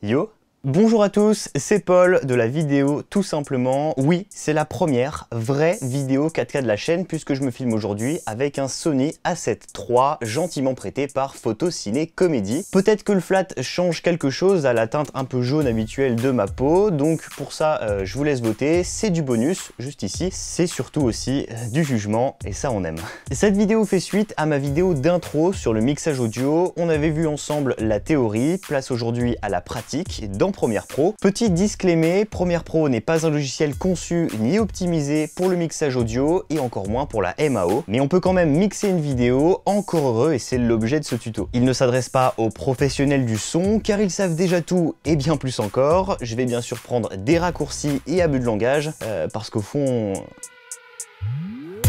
you Bonjour à tous, c'est Paul de la vidéo tout simplement. Oui, c'est la première vraie vidéo 4K de la chaîne puisque je me filme aujourd'hui avec un Sony A7 III gentiment prêté par Photo Ciné Comédie. Peut-être que le flat change quelque chose à la teinte un peu jaune habituelle de ma peau, donc pour ça euh, je vous laisse voter, c'est du bonus juste ici, c'est surtout aussi euh, du jugement et ça on aime. Cette vidéo fait suite à ma vidéo d'intro sur le mixage audio, on avait vu ensemble la théorie, place aujourd'hui à la pratique. Premiere Pro. Petit disclaimer, Premiere Pro n'est pas un logiciel conçu ni optimisé pour le mixage audio et encore moins pour la MAO, mais on peut quand même mixer une vidéo, encore heureux et c'est l'objet de ce tuto. Il ne s'adresse pas aux professionnels du son car ils savent déjà tout et bien plus encore. Je vais bien sûr prendre des raccourcis et abus de langage euh, parce qu'au fond...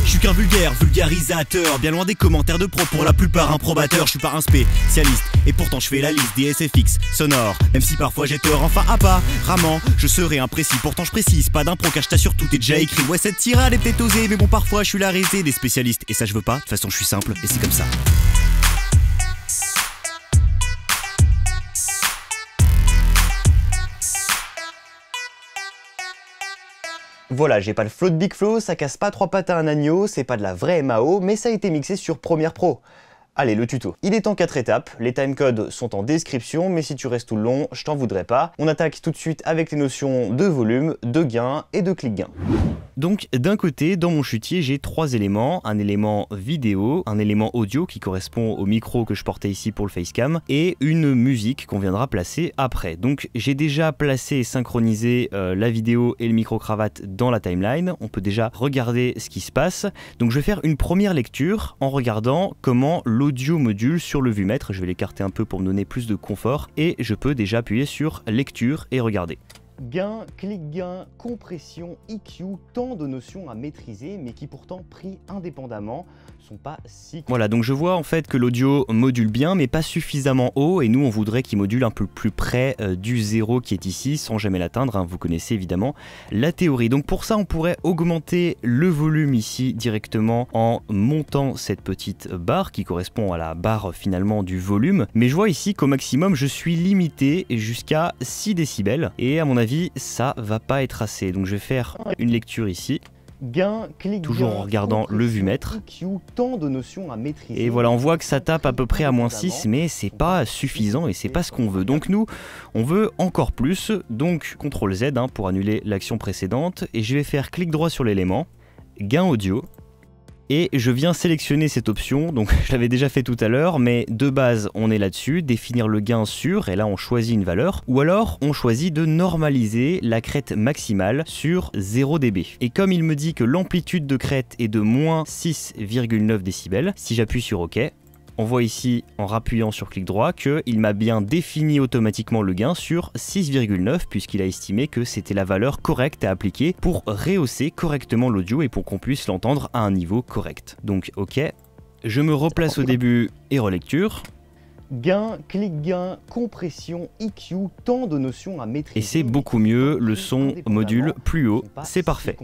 Je suis qu'un vulgaire, vulgarisateur, bien loin des commentaires de pro pour la plupart probateur, Je suis pas un spécialiste et pourtant je fais la liste des SFX sonores. Même si parfois j'ai tort, enfin ah ramant je serai imprécis. Pourtant je précise, pas d'impro car je t'assure tout est déjà écrit. Ouais cette tirade est peut-être osée, mais bon parfois je suis la des spécialistes et ça je veux pas. De toute façon je suis simple et c'est comme ça. Voilà, j'ai pas le flow de Big Flow, ça casse pas trois pattes à un agneau, c'est pas de la vraie MAO, mais ça a été mixé sur Premiere Pro. Allez, le tuto. Il est en quatre étapes, les timecodes sont en description, mais si tu restes tout le long, je t'en voudrais pas. On attaque tout de suite avec les notions de volume, de gain et de clic gain. Donc d'un côté, dans mon chutier, j'ai trois éléments, un élément vidéo, un élément audio qui correspond au micro que je portais ici pour le facecam, et une musique qu'on viendra placer après. Donc j'ai déjà placé et synchronisé euh, la vidéo et le micro-cravate dans la timeline, on peut déjà regarder ce qui se passe. Donc je vais faire une première lecture en regardant comment l'audio module sur le vue-mètre, je vais l'écarter un peu pour me donner plus de confort, et je peux déjà appuyer sur lecture et regarder. Gain, clic gain, compression, EQ, tant de notions à maîtriser mais qui pourtant prient indépendamment pas si... Voilà, donc je vois en fait que l'audio module bien, mais pas suffisamment haut, et nous on voudrait qu'il module un peu plus près euh, du zéro qui est ici, sans jamais l'atteindre, hein. vous connaissez évidemment la théorie. Donc pour ça, on pourrait augmenter le volume ici directement en montant cette petite barre qui correspond à la barre finalement du volume, mais je vois ici qu'au maximum, je suis limité jusqu'à 6 décibels, et à mon avis, ça va pas être assez. Donc je vais faire une lecture ici gain, clic Toujours en regardant le vumètre. Tant de notions à Et voilà, on voit que ça tape à peu près à moins 6, mais c'est pas suffisant et c'est pas ce qu'on veut. Donc nous, on veut encore plus. Donc CTRL Z hein, pour annuler l'action précédente. Et je vais faire clic droit sur l'élément, gain audio, et je viens sélectionner cette option, donc je l'avais déjà fait tout à l'heure, mais de base on est là-dessus, définir le gain sûr, et là on choisit une valeur, ou alors on choisit de normaliser la crête maximale sur 0 dB. Et comme il me dit que l'amplitude de crête est de moins 6,9 dB, si j'appuie sur OK, on voit ici en rappuyant sur clic droit qu'il m'a bien défini automatiquement le gain sur 6,9 puisqu'il a estimé que c'était la valeur correcte à appliquer pour rehausser correctement l'audio et pour qu'on puisse l'entendre à un niveau correct. Donc ok, je me replace au début et relecture. Gain, clic gain, compression, EQ, tant de notions à maîtriser. Et c'est beaucoup mieux, le son module plus haut, c'est parfait.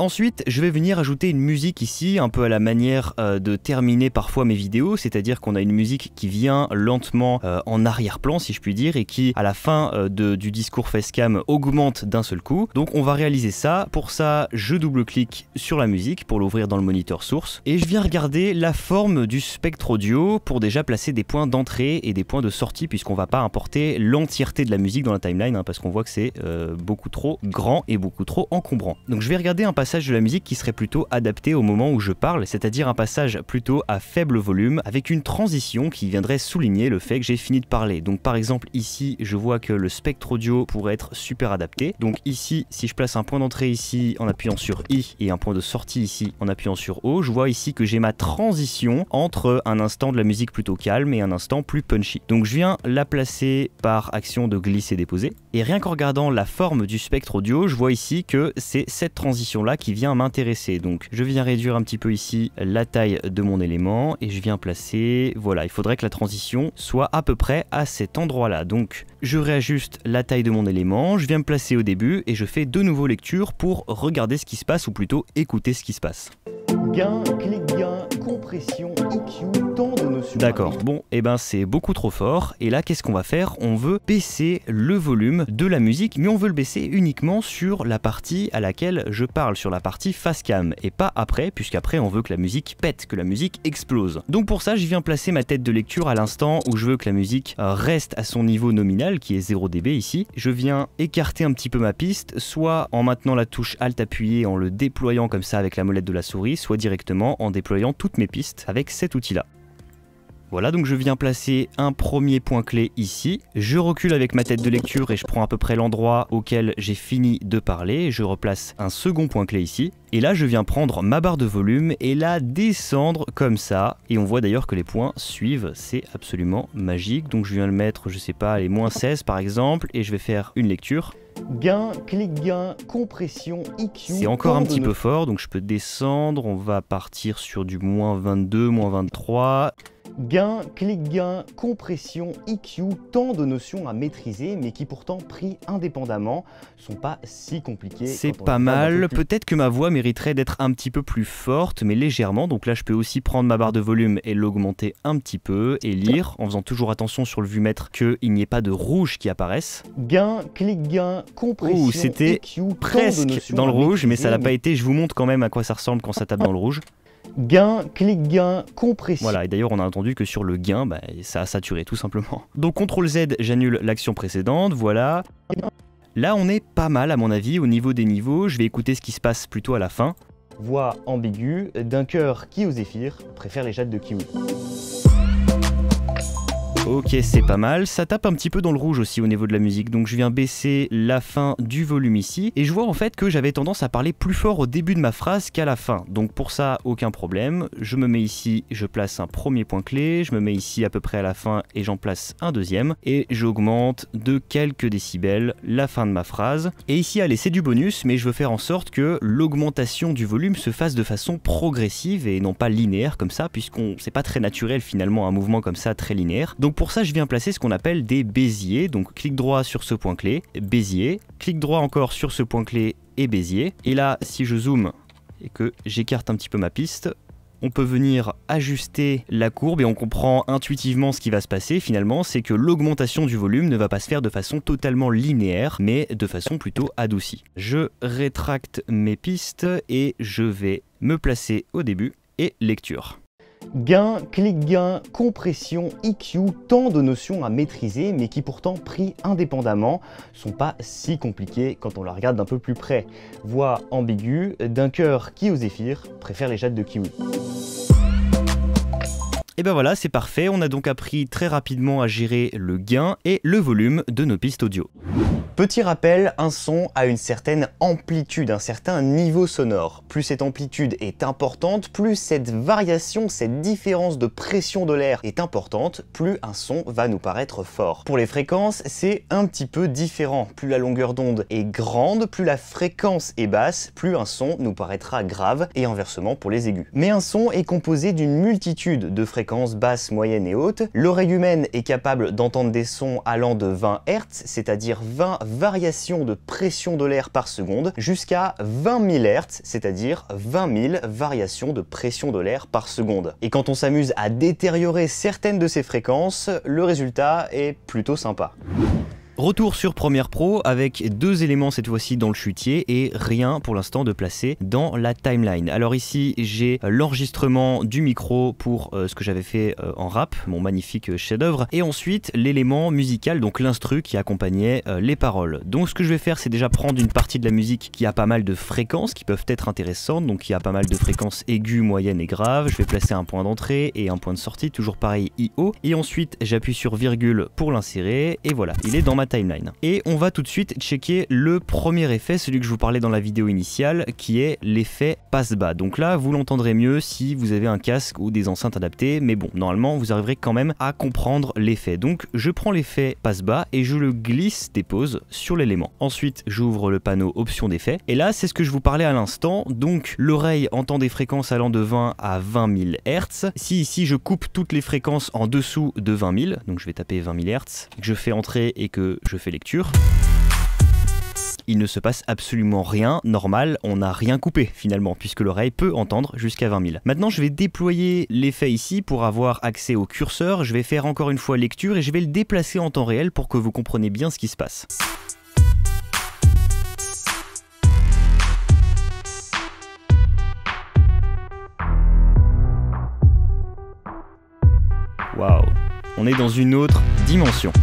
Ensuite, je vais venir ajouter une musique ici, un peu à la manière euh, de terminer parfois mes vidéos, c'est-à-dire qu'on a une musique qui vient lentement euh, en arrière-plan, si je puis dire, et qui, à la fin euh, du discours facecam, augmente d'un seul coup. Donc on va réaliser ça. Pour ça, je double-clique sur la musique pour l'ouvrir dans le moniteur source, et je viens regarder la forme du spectre audio pour déjà placer des points d'entrée et des points de sortie, puisqu'on va pas importer l'entièreté de la musique dans la timeline, hein, parce qu'on voit que c'est beaucoup trop grand et beaucoup trop encombrant. Donc je vais regarder un passage de la musique qui serait plutôt adapté au moment où je parle, c'est-à-dire un passage plutôt à faible volume, avec une transition qui viendrait souligner le fait que j'ai fini de parler. Donc par exemple ici, je vois que le spectre audio pourrait être super adapté. Donc ici, si je place un point d'entrée ici en appuyant sur I et un point de sortie ici en appuyant sur O, je vois ici que j'ai ma transition entre un instant de la musique plutôt calme et un instant plus punchy. Donc je viens la placer par action de glisser-déposer. Et rien qu'en regardant la forme du spectre audio, je vois ici que c'est cette transition-là qui vient m'intéresser. Donc je viens réduire un petit peu ici la taille de mon élément et je viens placer... Voilà, il faudrait que la transition soit à peu près à cet endroit-là. Donc je réajuste la taille de mon élément, je viens me placer au début et je fais de nouveau lecture pour regarder ce qui se passe ou plutôt écouter ce qui se passe. Gain, clic gain, compression, EQ, D'accord, bon, et eh ben c'est beaucoup trop fort. Et là, qu'est-ce qu'on va faire On veut baisser le volume de la musique, mais on veut le baisser uniquement sur la partie à laquelle je parle, sur la partie face cam, et pas après, puisqu'après on veut que la musique pète, que la musique explose. Donc pour ça, je viens placer ma tête de lecture à l'instant où je veux que la musique reste à son niveau nominal, qui est 0 dB ici. Je viens écarter un petit peu ma piste, soit en maintenant la touche Alt appuyée, en le déployant comme ça avec la molette de la souris, soit directement en déployant toutes mes pistes avec cet outil-là. Voilà, donc je viens placer un premier point clé ici. Je recule avec ma tête de lecture et je prends à peu près l'endroit auquel j'ai fini de parler. Je replace un second point clé ici. Et là, je viens prendre ma barre de volume et la descendre comme ça. Et on voit d'ailleurs que les points suivent, c'est absolument magique. Donc je viens le mettre, je sais pas, les moins 16 par exemple, et je vais faire une lecture. Gain, clic gain, compression, x. C'est encore un petit peu fort, donc je peux descendre. On va partir sur du moins 22, moins 23. Gain, clic gain, compression, EQ, tant de notions à maîtriser, mais qui pourtant, pris indépendamment, sont pas si compliquées. C'est pas mal. Peut-être que ma voix mériterait d'être un petit peu plus forte, mais légèrement. Donc là, je peux aussi prendre ma barre de volume et l'augmenter un petit peu et lire en faisant toujours attention sur le vue-mètre qu'il n'y ait pas de rouge qui apparaisse. Gain, clic gain, compression, Ouh, c'était presque dans le rouge, mais ça l'a pas été. Je vous montre quand même à quoi ça ressemble quand ça tape dans le rouge gain, clic gain, compression. Voilà, et d'ailleurs on a entendu que sur le gain, bah, ça a saturé tout simplement. Donc CTRL Z, j'annule l'action précédente, voilà. Là on est pas mal à mon avis au niveau des niveaux, je vais écouter ce qui se passe plutôt à la fin. Voix ambiguë d'un cœur qui au zéphyr préfère les jades de kiwi. Ok, c'est pas mal. Ça tape un petit peu dans le rouge aussi au niveau de la musique. Donc je viens baisser la fin du volume ici. Et je vois en fait que j'avais tendance à parler plus fort au début de ma phrase qu'à la fin. Donc pour ça, aucun problème. Je me mets ici, je place un premier point clé. Je me mets ici à peu près à la fin et j'en place un deuxième. Et j'augmente de quelques décibels la fin de ma phrase. Et ici, allez, c'est du bonus, mais je veux faire en sorte que l'augmentation du volume se fasse de façon progressive et non pas linéaire comme ça, puisqu'on c'est pas très naturel finalement un mouvement comme ça très linéaire. Donc pour ça, je viens placer ce qu'on appelle des béziers. Donc clic droit sur ce point clé, bézier, clic droit encore sur ce point clé et bézier. Et là, si je zoome et que j'écarte un petit peu ma piste, on peut venir ajuster la courbe et on comprend intuitivement ce qui va se passer finalement, c'est que l'augmentation du volume ne va pas se faire de façon totalement linéaire, mais de façon plutôt adoucie. Je rétracte mes pistes et je vais me placer au début et lecture. Gain, clic gain, compression, EQ, tant de notions à maîtriser mais qui pourtant pris indépendamment sont pas si compliquées quand on la regarde d'un peu plus près. Voix ambiguë d'un cœur qui aux zéphyr préfère les jettes de kiwi. Et ben voilà, c'est parfait, on a donc appris très rapidement à gérer le gain et le volume de nos pistes audio. Petit rappel, un son a une certaine amplitude, un certain niveau sonore. Plus cette amplitude est importante, plus cette variation, cette différence de pression de l'air est importante, plus un son va nous paraître fort. Pour les fréquences, c'est un petit peu différent. Plus la longueur d'onde est grande, plus la fréquence est basse, plus un son nous paraîtra grave, et inversement pour les aigus. Mais un son est composé d'une multitude de fréquences Basse, basses, moyennes et hautes. L'oreille humaine est capable d'entendre des sons allant de 20 Hz, c'est-à-dire 20 variations de pression de l'air par seconde, jusqu'à 20 000 Hz, c'est-à-dire 20 000 variations de pression de l'air par seconde. Et quand on s'amuse à détériorer certaines de ces fréquences, le résultat est plutôt sympa. Retour sur Premiere Pro avec deux éléments cette fois-ci dans le chutier et rien pour l'instant de placer dans la timeline. Alors ici j'ai l'enregistrement du micro pour euh, ce que j'avais fait euh, en rap, mon magnifique chef-d'œuvre, et ensuite l'élément musical, donc l'instru qui accompagnait euh, les paroles. Donc ce que je vais faire c'est déjà prendre une partie de la musique qui a pas mal de fréquences qui peuvent être intéressantes, donc qui a pas mal de fréquences aiguës, moyennes et graves. Je vais placer un point d'entrée et un point de sortie, toujours pareil IO, et ensuite j'appuie sur virgule pour l'insérer, et voilà, il est dans ma timeline. Et on va tout de suite checker le premier effet, celui que je vous parlais dans la vidéo initiale, qui est l'effet passe-bas. Donc là, vous l'entendrez mieux si vous avez un casque ou des enceintes adaptées, mais bon, normalement, vous arriverez quand même à comprendre l'effet. Donc je prends l'effet passe-bas et je le glisse, dépose sur l'élément. Ensuite, j'ouvre le panneau option d'effet, et là, c'est ce que je vous parlais à l'instant, donc l'oreille entend des fréquences allant de 20 à 20 000 Hz. Si ici, je coupe toutes les fréquences en dessous de 20 000, donc je vais taper 20 000 Hz, que je fais entrer et que je fais lecture il ne se passe absolument rien, normal, on n'a rien coupé finalement, puisque l'oreille peut entendre jusqu'à 20 000. Maintenant, je vais déployer l'effet ici pour avoir accès au curseur, je vais faire encore une fois lecture et je vais le déplacer en temps réel pour que vous compreniez bien ce qui se passe. Waouh, on est dans une autre dimension.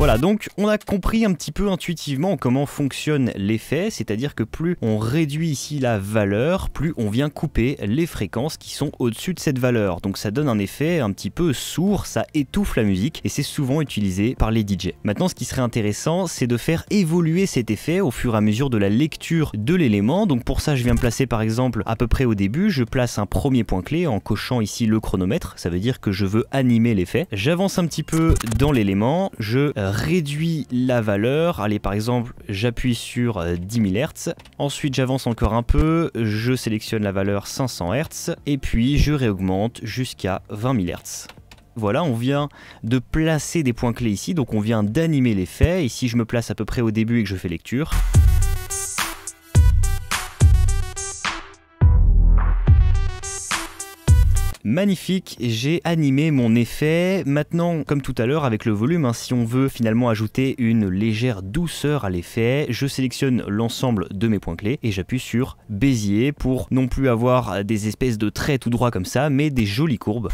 Voilà, donc on a compris un petit peu intuitivement comment fonctionne l'effet, c'est-à-dire que plus on réduit ici la valeur, plus on vient couper les fréquences qui sont au-dessus de cette valeur. Donc ça donne un effet un petit peu sourd, ça étouffe la musique et c'est souvent utilisé par les DJ. Maintenant, ce qui serait intéressant, c'est de faire évoluer cet effet au fur et à mesure de la lecture de l'élément. Donc pour ça, je viens placer par exemple à peu près au début, je place un premier point clé en cochant ici le chronomètre, ça veut dire que je veux animer l'effet. J'avance un petit peu dans l'élément, je réduit la valeur. Allez, par exemple, j'appuie sur 10 000 Hz. Ensuite, j'avance encore un peu, je sélectionne la valeur 500 Hz et puis je réaugmente jusqu'à 20 000 Hz. Voilà, on vient de placer des points clés ici, donc on vient d'animer l'effet. ici je me place à peu près au début et que je fais lecture, Magnifique, j'ai animé mon effet. Maintenant, comme tout à l'heure avec le volume, hein, si on veut finalement ajouter une légère douceur à l'effet, je sélectionne l'ensemble de mes points clés et j'appuie sur Bézier pour non plus avoir des espèces de traits tout droits comme ça, mais des jolies courbes.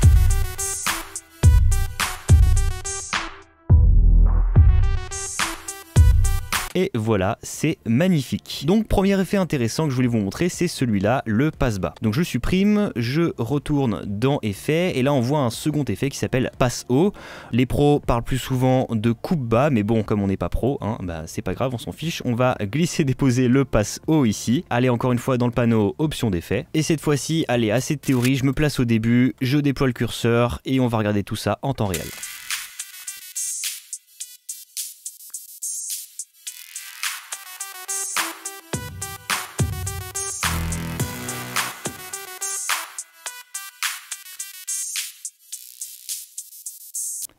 Et voilà, c'est magnifique. Donc premier effet intéressant que je voulais vous montrer, c'est celui-là, le passe-bas. Donc je supprime, je retourne dans effet, et là on voit un second effet qui s'appelle passe-haut. Les pros parlent plus souvent de coupe-bas, mais bon, comme on n'est pas pro, hein, bah, c'est pas grave, on s'en fiche. On va glisser, déposer le passe-haut ici. Allez, encore une fois, dans le panneau, options d'effet. Et cette fois-ci, allez, assez de théorie, je me place au début, je déploie le curseur, et on va regarder tout ça en temps réel.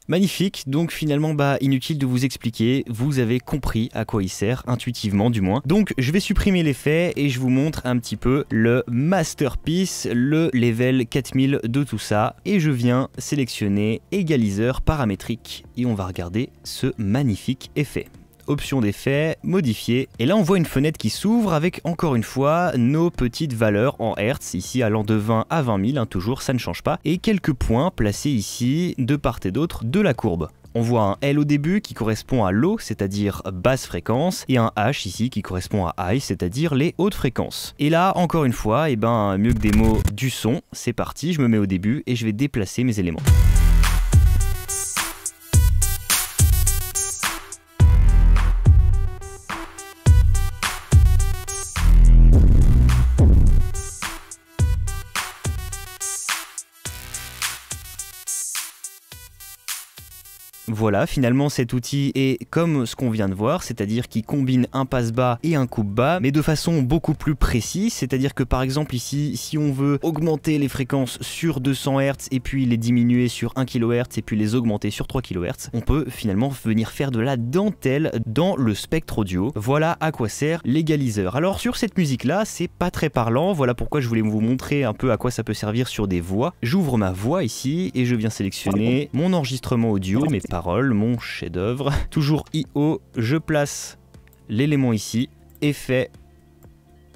Magnifique, donc finalement bah inutile de vous expliquer, vous avez compris à quoi il sert, intuitivement du moins. Donc je vais supprimer l'effet et je vous montre un petit peu le masterpiece, le level 4000 de tout ça. Et je viens sélectionner égaliseur paramétrique et on va regarder ce magnifique effet option d'effet, modifier. Et là, on voit une fenêtre qui s'ouvre avec encore une fois nos petites valeurs en Hertz, ici allant de 20 à 20 000, hein, toujours ça ne change pas, et quelques points placés ici de part et d'autre de la courbe. On voit un L au début qui correspond à low, c'est-à-dire basse fréquence, et un H ici qui correspond à high, c'est-à-dire les hautes fréquences. Et là, encore une fois, et eh ben, mieux que des mots du son, c'est parti, je me mets au début et je vais déplacer mes éléments. Voilà, finalement cet outil est comme ce qu'on vient de voir, c'est-à-dire qu'il combine un passe bas et un coupe bas, mais de façon beaucoup plus précise, c'est-à-dire que par exemple ici, si on veut augmenter les fréquences sur 200 Hz et puis les diminuer sur 1 kHz et puis les augmenter sur 3 kHz, on peut finalement venir faire de la dentelle dans le spectre audio. Voilà à quoi sert l'égaliseur. Alors sur cette musique là, c'est pas très parlant, voilà pourquoi je voulais vous montrer un peu à quoi ça peut servir sur des voix. J'ouvre ma voix ici et je viens sélectionner mon enregistrement audio, mais pas mon chef-d'œuvre. Toujours IO, je place l'élément ici, effet,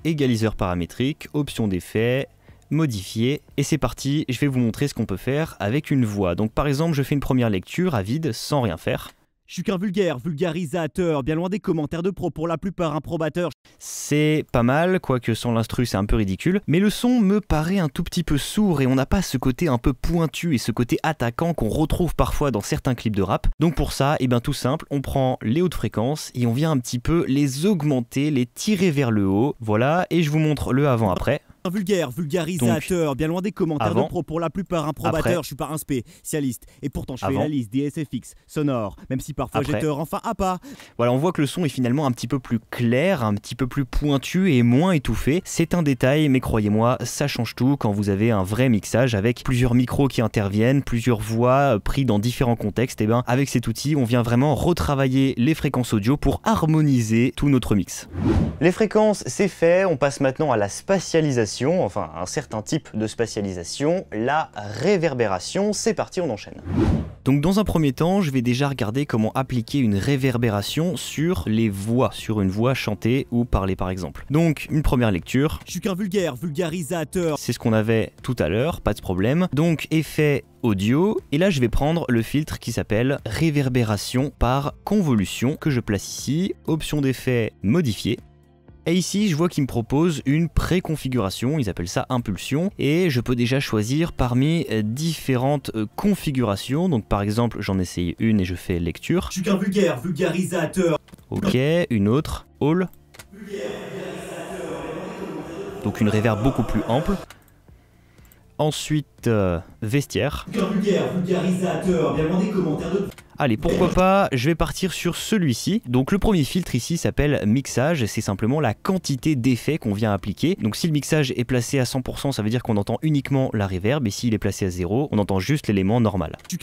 égaliseur paramétrique, option d'effet, modifier, et c'est parti, je vais vous montrer ce qu'on peut faire avec une voix. Donc par exemple, je fais une première lecture à vide, sans rien faire. Je suis qu'un vulgaire, vulgarisateur, bien loin des commentaires de pro, pour la plupart probateur, c'est pas mal, quoique sans l'instru c'est un peu ridicule, mais le son me paraît un tout petit peu sourd et on n'a pas ce côté un peu pointu et ce côté attaquant qu'on retrouve parfois dans certains clips de rap. Donc pour ça, et eh bien tout simple, on prend les hautes fréquences et on vient un petit peu les augmenter, les tirer vers le haut. Voilà, et je vous montre le avant-après. un Vulgaire, vulgarisateur, bien loin des commentaires de pro pour la plupart probateur Je suis pas un spécialiste et pourtant je fais la liste des SFX sonores, même si parfois j'ai tort. Enfin, à pas. Voilà, on voit que le son est finalement un petit peu plus clair, un petit peu plus pointu et moins étouffé. C'est un détail, mais croyez-moi, ça change tout quand vous avez un vrai mixage avec plusieurs micros qui interviennent, plusieurs voix euh, prises dans différents contextes. Et eh ben avec cet outil, on vient vraiment retravailler les fréquences audio pour harmoniser tout notre mix. Les fréquences, c'est fait. On passe maintenant à la spatialisation, enfin un certain type de spatialisation, la réverbération. C'est parti, on enchaîne. Donc dans un premier temps, je vais déjà regarder comment appliquer une réverbération sur les voix, sur une voix chantée ou parler par exemple. Donc une première lecture. Je suis qu'un vulgaire, vulgarisateur. C'est ce qu'on avait tout à l'heure, pas de problème. Donc effet audio et là je vais prendre le filtre qui s'appelle réverbération par convolution que je place ici, option d'effet modifié et ici, je vois qu'il me propose une préconfiguration, ils appellent ça impulsion, et je peux déjà choisir parmi euh, différentes euh, configurations. Donc par exemple, j'en essaye une et je fais lecture. Je suis qu'un vulgaire, vulgarisateur. Ok, une autre, all. Donc une réverb beaucoup plus ample. Ensuite, euh, vestiaire. Allez, pourquoi pas, je vais partir sur celui-ci. Donc le premier filtre ici s'appelle mixage, c'est simplement la quantité d'effets qu'on vient appliquer. Donc si le mixage est placé à 100%, ça veut dire qu'on entend uniquement la reverb, et s'il est placé à 0, on entend juste l'élément normal. tu'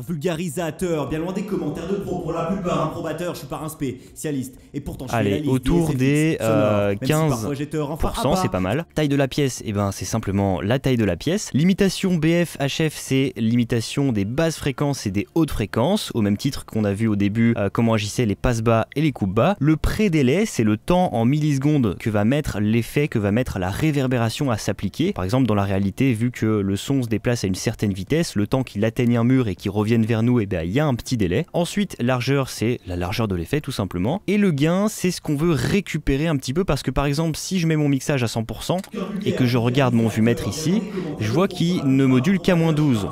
vulgarisateur, bien loin des commentaires de pro, je un spécialiste, et pourtant Allez, autour des 15%, euh, c'est pas mal. Taille de la pièce, et eh ben c'est simplement la taille de la pièce. Limitation BFHF, c'est l'imitation des basses fréquences et des hautes fréquences, au même titre qu'on a vu au début euh, comment agissaient les passes bas et les coupes bas. Le pré-délai, c'est le temps en millisecondes que va mettre l'effet, que va mettre la réverbération à s'appliquer. Par exemple, dans la réalité, vu que le son se déplace à une certaine vitesse, le temps qu'il atteigne un mur et qu'il revienne vers nous, et eh bien il y a un petit délai. Ensuite, largeur, c'est la largeur de l'effet tout simplement. Et le gain, c'est ce qu'on veut récupérer un petit peu parce que par exemple, si je mets mon mixage à 100% et que je regarde mon vu-mètre ici, je vois qu'il ne module qu'à moins 12.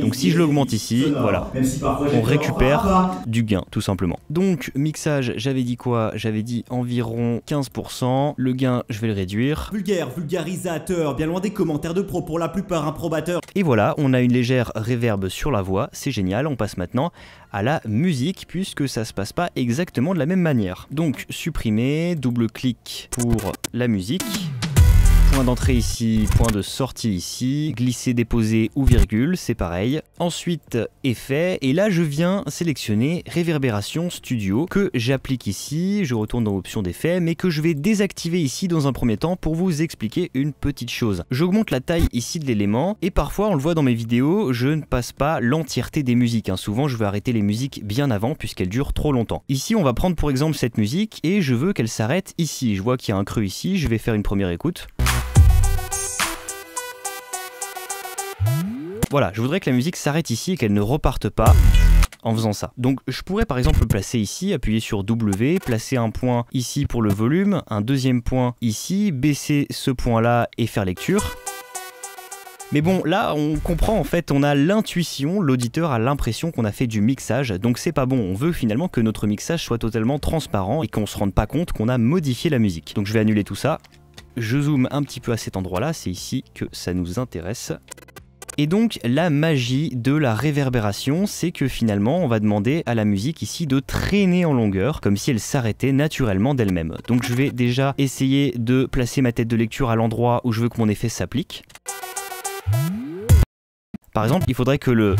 Donc si je l'augmente ici, voilà, on récupère du gain tout simplement. Donc mixage, j'avais dit quoi J'avais dit environ 15%. Le gain, je vais le réduire. Vulgaire, vulgarisateur, bien loin des commentaires de pro pour la plupart improbateurs. Et voilà, on a une légère réverbe sur la voix, c'est génial. On passe maintenant à la musique puisque ça se passe pas exactement de la même manière. Donc supprimer, double clic pour la musique. Point d'entrée ici, point de sortie ici, glisser, déposer ou virgule, c'est pareil. Ensuite, effet, et là je viens sélectionner réverbération studio que j'applique ici, je retourne dans l'option d'effet, mais que je vais désactiver ici dans un premier temps pour vous expliquer une petite chose. J'augmente la taille ici de l'élément, et parfois on le voit dans mes vidéos, je ne passe pas l'entièreté des musiques. Hein. Souvent je veux arrêter les musiques bien avant puisqu'elles durent trop longtemps. Ici on va prendre pour exemple cette musique, et je veux qu'elle s'arrête ici. Je vois qu'il y a un creux ici, je vais faire une première écoute. Voilà, je voudrais que la musique s'arrête ici et qu'elle ne reparte pas en faisant ça. Donc je pourrais par exemple le placer ici, appuyer sur W, placer un point ici pour le volume, un deuxième point ici, baisser ce point là et faire lecture. Mais bon, là, on comprend en fait, on a l'intuition, l'auditeur a l'impression qu'on a fait du mixage, donc c'est pas bon. On veut finalement que notre mixage soit totalement transparent et qu'on se rende pas compte qu'on a modifié la musique. Donc je vais annuler tout ça. Je zoome un petit peu à cet endroit-là, c'est ici que ça nous intéresse. Et donc la magie de la réverbération, c'est que finalement on va demander à la musique ici de traîner en longueur, comme si elle s'arrêtait naturellement d'elle-même. Donc je vais déjà essayer de placer ma tête de lecture à l'endroit où je veux que mon effet s'applique. Par exemple, il faudrait que le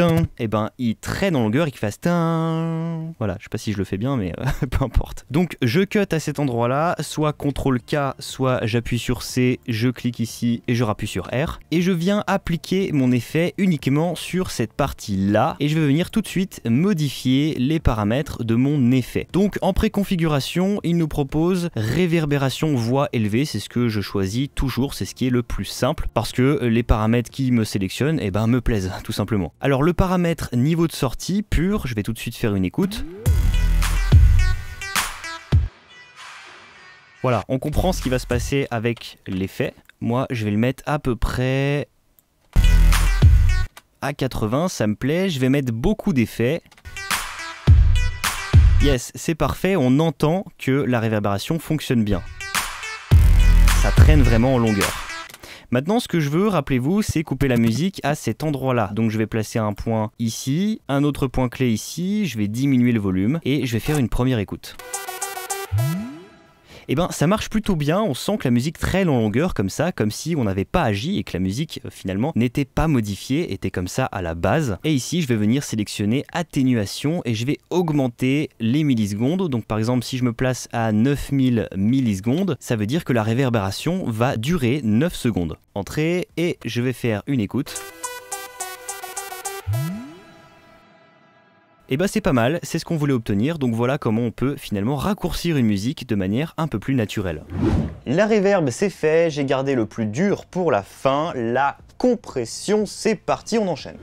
et eh ben il traîne en longueur et qu'il fasse Voilà, je sais pas si je le fais bien, mais euh, peu importe. Donc je cut à cet endroit-là, soit CTRL K, soit j'appuie sur C, je clique ici et je rappuie sur R. Et je viens appliquer mon effet uniquement sur cette partie-là. Et je vais venir tout de suite modifier les paramètres de mon effet. Donc en préconfiguration, il nous propose réverbération voix élevée, c'est ce que je choisis toujours, c'est ce qui est le plus simple, parce que les paramètres qui me sélectionnent, et eh ben me plaisent tout simplement. Alors paramètre niveau de sortie pur, je vais tout de suite faire une écoute. Voilà, on comprend ce qui va se passer avec l'effet. Moi, je vais le mettre à peu près à 80, ça me plaît. Je vais mettre beaucoup d'effets. Yes, c'est parfait, on entend que la réverbération fonctionne bien. Ça traîne vraiment en longueur. Maintenant, ce que je veux, rappelez-vous, c'est couper la musique à cet endroit-là. Donc je vais placer un point ici, un autre point clé ici, je vais diminuer le volume et je vais faire une première écoute et eh ben ça marche plutôt bien. On sent que la musique traîne en longueur comme ça, comme si on n'avait pas agi et que la musique euh, finalement n'était pas modifiée, était comme ça à la base. Et ici, je vais venir sélectionner atténuation et je vais augmenter les millisecondes. Donc par exemple, si je me place à 9000 millisecondes, ça veut dire que la réverbération va durer 9 secondes. Entrée et je vais faire une écoute. Et eh bah ben, c'est pas mal, c'est ce qu'on voulait obtenir, donc voilà comment on peut finalement raccourcir une musique de manière un peu plus naturelle. La reverb c'est fait, j'ai gardé le plus dur pour la fin, la compression, c'est parti, on enchaîne.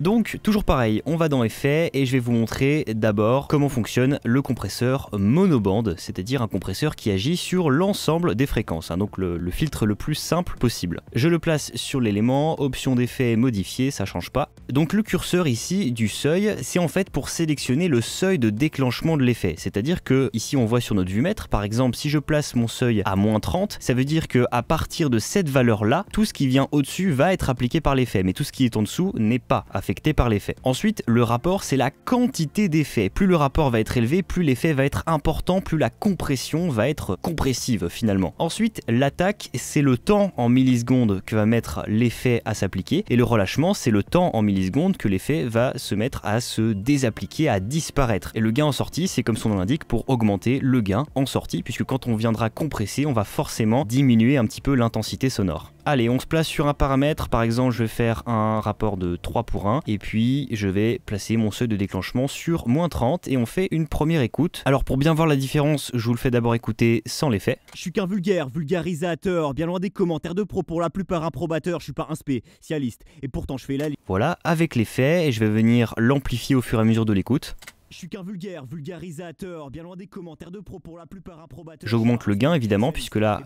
Donc toujours pareil, on va dans Effets et je vais vous montrer d'abord comment fonctionne le compresseur monobande, c'est-à-dire un compresseur qui agit sur l'ensemble des fréquences, hein, donc le, filtre le plus simple possible. Je le place sur l'élément, option d'effet modifié, ça change pas. Donc le curseur ici du seuil, c'est en fait pour sélectionner le seuil de déclenchement de l'effet, c'est-à-dire que ici on voit sur notre vue mètre, par exemple si je place mon seuil à moins 30, ça veut dire que à partir de cette valeur là, tout ce qui vient au-dessus va être appliqué par l'effet, mais tout ce qui est en dessous n'est pas affecté par l'effet. Ensuite, le rapport, c'est la quantité d'effet. Plus le rapport va être élevé, plus l'effet va être important, plus la compression va être compressive finalement. Ensuite, l'attaque, c'est le temps en millisecondes que va mettre l'effet à s'appliquer, et le relâchement, c'est le temps en millisecondes que l'effet va se mettre à se désappliquer, à disparaître. Et le gain en sortie, c'est comme son nom l'indique, pour augmenter le gain en sortie, puisque quand on viendra compresser, on va forcément diminuer un petit peu l'intensité sonore. Allez, on se place sur un paramètre. Par exemple, je vais faire un rapport de 3 pour 1. Et puis, je vais placer mon seuil de déclenchement sur moins 30. Et on fait une première écoute. Alors, pour bien voir la différence, je vous le fais d'abord écouter sans l'effet. Je suis qu'un vulgaire, vulgarisateur. Bien loin des commentaires de pro pour la plupart improbateurs. Je suis pas un spécialiste. Et pourtant, je fais la... Voilà, avec l'effet. Et je vais venir l'amplifier au fur et à mesure de l'écoute. Je suis qu'un vulgaire, vulgarisateur, bien loin des commentaires de pro pour la plupart improbateurs. J'augmente le gain évidemment puisque là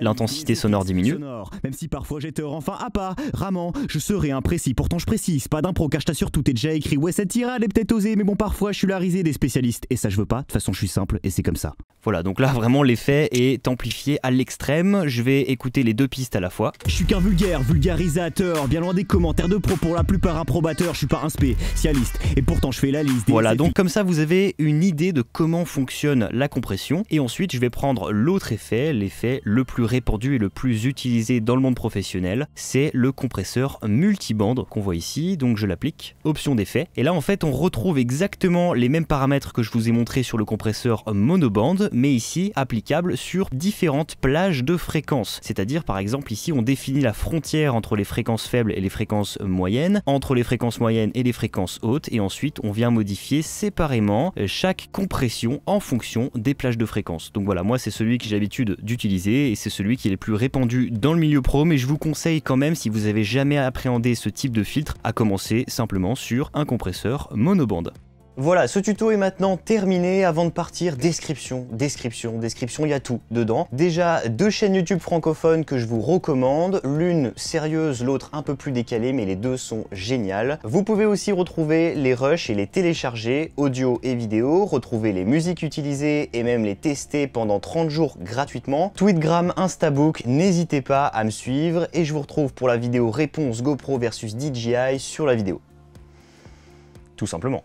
l'intensité sonore diminue. Même si parfois j'ai tort, enfin à pas, ramant, je serai imprécis. Pourtant je précise, pas d'impro car je t'assure tout est déjà écrit. Ouais cette elle est peut-être osée mais bon parfois je suis la risée des spécialistes et ça je veux pas. De toute façon je suis simple et c'est comme ça. Voilà donc là vraiment l'effet est amplifié à l'extrême. Je vais écouter les deux pistes à la fois. Je suis qu'un vulgaire, vulgarisateur, bien loin des commentaires de pro pour la plupart improbateurs. Je suis pas un spécialiste et pourtant je fais la liste. voilà donc comme ça, vous avez une idée de comment fonctionne la compression. Et ensuite, je vais prendre l'autre effet, l'effet le plus répandu et le plus utilisé dans le monde professionnel. C'est le compresseur multibande qu'on voit ici. Donc je l'applique, option d'effet. Et là, en fait, on retrouve exactement les mêmes paramètres que je vous ai montré sur le compresseur monobande, mais ici applicable sur différentes plages de fréquences. C'est-à-dire, par exemple, ici, on définit la frontière entre les fréquences faibles et les fréquences moyennes, entre les fréquences moyennes et les fréquences hautes, et ensuite, on vient modifier ces séparément euh, chaque compression en fonction des plages de fréquence. Donc voilà, moi c'est celui que j'ai l'habitude d'utiliser et c'est celui qui est le plus répandu dans le milieu pro, mais je vous conseille quand même si vous avez jamais appréhendé ce type de filtre à commencer simplement sur un compresseur monobande. Voilà, ce tuto est maintenant terminé. Avant de partir, description, description, description, il y a tout dedans. Déjà, deux chaînes YouTube francophones que je vous recommande. L'une sérieuse, l'autre un peu plus décalée, mais les deux sont géniales. Vous pouvez aussi retrouver les rushs et les télécharger, audio et vidéo, retrouver les musiques utilisées et même les tester pendant 30 jours gratuitement. Tweetgram, Instabook, n'hésitez pas à me suivre et je vous retrouve pour la vidéo réponse GoPro versus DJI sur la vidéo. Tout simplement.